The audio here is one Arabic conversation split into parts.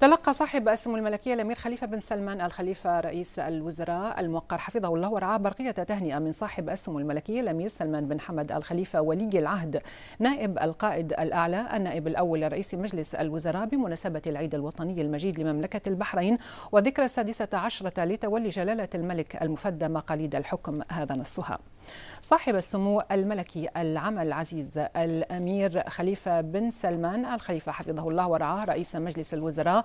تلقى صاحب السمو الملكية الأمير خليفة بن سلمان الخليفة رئيس الوزراء الموقر حفظه الله ورعاه برقية تهنئة من صاحب السمو الملكية الأمير سلمان بن حمد الخليفة ولي العهد نائب القائد الأعلى النائب الأول لرئيس مجلس الوزراء بمناسبة العيد الوطني المجيد لمملكة البحرين وذكرى السادسة عشرة لتولي جلالة الملك المفدى مقاليد الحكم هذا نصها صاحب السمو الملكي العمل العزيز الأمير خليفة بن سلمان الخليفة حفظه الله ورعاه رئيس مجلس الوزراء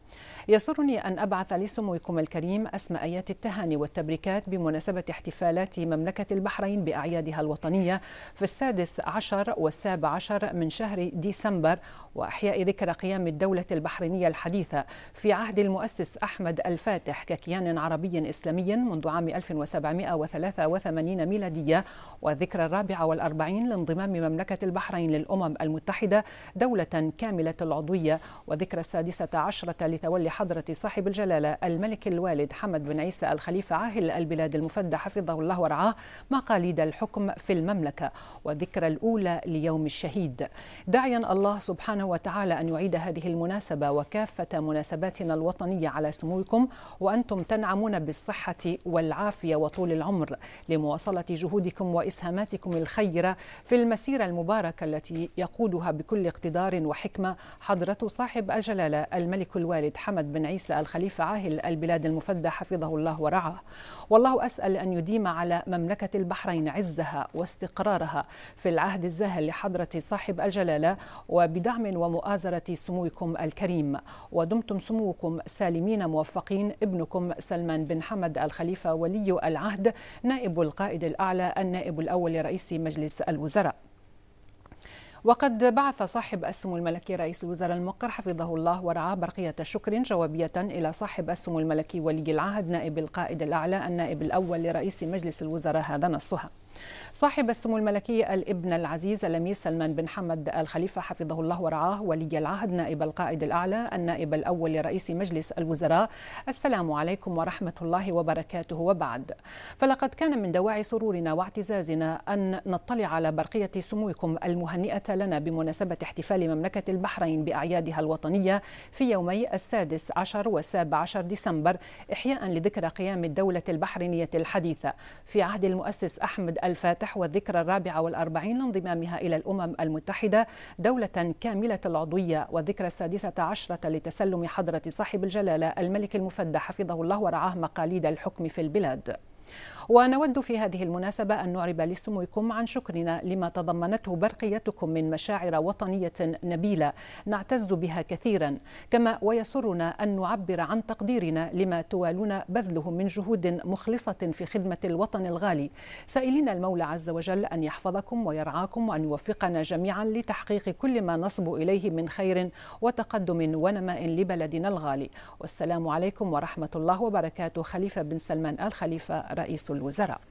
يسرني أن أبعث لسموكم الكريم أسمى آيات التهاني والتبريكات بمناسبة احتفالات مملكة البحرين بأعيادها الوطنية في السادس عشر والسابع عشر من شهر ديسمبر وإحياء ذكرى قيام الدولة البحرينية الحديثة في عهد المؤسس أحمد الفاتح ككيان عربي إسلامي منذ عام 1783 ميلادية والذكرى الرابعة والأربعين لانضمام مملكة البحرين للأمم المتحدة دولة كاملة العضوية وذكرى السادسة عشرة بتولي حضرة صاحب الجلالة الملك الوالد حمد بن عيسى الخليفة عاهل البلاد المفدى حفظه الله ورعاه مقاليد الحكم في المملكة وذكرى الأولى ليوم الشهيد داعيا الله سبحانه وتعالى أن يعيد هذه المناسبة وكافة مناسباتنا الوطنية على سموكم وأنتم تنعمون بالصحة والعافية وطول العمر لمواصلة جهودكم وإسهاماتكم الخيرة في المسيرة المباركة التي يقودها بكل اقتدار وحكمة حضرة صاحب الجلالة الملك الوالد السيد حمد بن عيسى الخليفة عاهل البلاد المفدى حفظه الله ورعاه والله أسأل أن يديم على مملكة البحرين عزها واستقرارها في العهد الزاهل لحضرة صاحب الجلالة وبدعم ومؤازرة سموكم الكريم ودمتم سموكم سالمين موفقين ابنكم سلمان بن حمد الخليفة ولي العهد نائب القائد الأعلى النائب الأول لرئيس مجلس الوزراء وقد بعث صاحب السمو الملكي رئيس الوزراء المقر حفظه الله ورعاه برقية شكر جوابية إلى صاحب السمو الملكي ولي العهد نائب القائد الأعلى النائب الأول لرئيس مجلس الوزراء هذا نصها صاحب السمو الملكي الابن العزيز الامير سلمان بن حمد الخليفه حفظه الله ورعاه ولي العهد نائب القائد الاعلى النائب الاول لرئيس مجلس الوزراء السلام عليكم ورحمه الله وبركاته وبعد فلقد كان من دواعي سرورنا واعتزازنا ان نطلع على برقيه سموكم المهنئه لنا بمناسبة احتفال مملكة البحرين بأعيادها الوطنية في يومي السادس عشر والسابع عشر ديسمبر إحياء لذكرى قيام الدولة البحرينية الحديثة في عهد المؤسس أحمد الفاتح والذكرى الرابعة والأربعين لانضمامها إلى الأمم المتحدة دولة كاملة العضوية والذكرى السادسة عشرة لتسلم حضرة صاحب الجلالة الملك المفدى حفظه الله ورعاه مقاليد الحكم في البلاد ونود في هذه المناسبة أن نعرب لسموكم عن شكرنا لما تضمنته برقيتكم من مشاعر وطنية نبيلة نعتز بها كثيرا كما ويسرنا أن نعبر عن تقديرنا لما توالون بذله من جهود مخلصة في خدمة الوطن الغالي سائلين المولى عز وجل أن يحفظكم ويرعاكم وأن يوفقنا جميعا لتحقيق كل ما نصب إليه من خير وتقدم ونماء لبلدنا الغالي والسلام عليكم ورحمة الله وبركاته خليفة بن سلمان الخليفة رئيس الوزراء